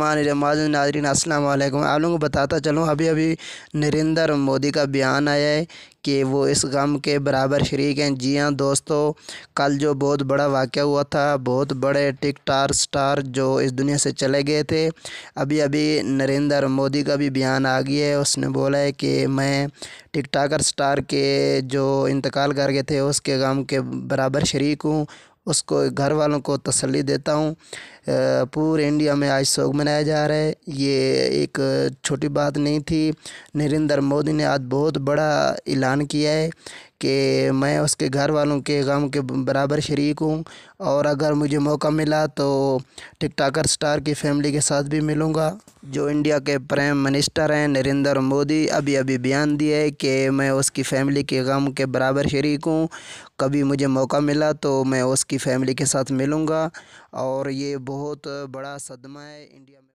रहमान नाजरीन अस्सलाम वालेकुम आप लोगों को बताता चलूँ अभी अभी नरेंद्र मोदी का बयान आया है कि वो इस गम के बराबर शरीक हैं जी हाँ दोस्तों कल जो बहुत बड़ा वाक़ हुआ था बहुत बड़े टिक टार स्टार जो इस दुनिया से चले गए थे अभी अभी नरेंद्र मोदी का भी बयान आ गया है उसने बोला है कि मैं टिक टाकर स्टार के जो इंतकाल कर गए थे उसके गम के बराबर शरीक हूँ उसको घर वालों को तसल्ली देता हूँ पूरे इंडिया में आज शोक मनाया जा रहा है ये एक छोटी बात नहीं थी नरेंद्र मोदी ने आज बहुत बड़ा ऐलान किया है कि मैं उसके घर वालों के गम के बराबर शरीक हूँ और अगर मुझे मौका मिला तो टिकटाकर स्टार की फैमिली के साथ भी मिलूँगा जो इंडिया के प्राइम मिनिस्टर हैं नरेंद्र मोदी अभी अभी बयान दिए कि मैं उसकी फ़ैमिली के गम के बराबर शरीक हूँ कभी मुझे मौका मिला तो मैं उसकी फ़ैमिली के साथ मिलूँगा और ये बहुत बड़ा सदमा है इंडिया में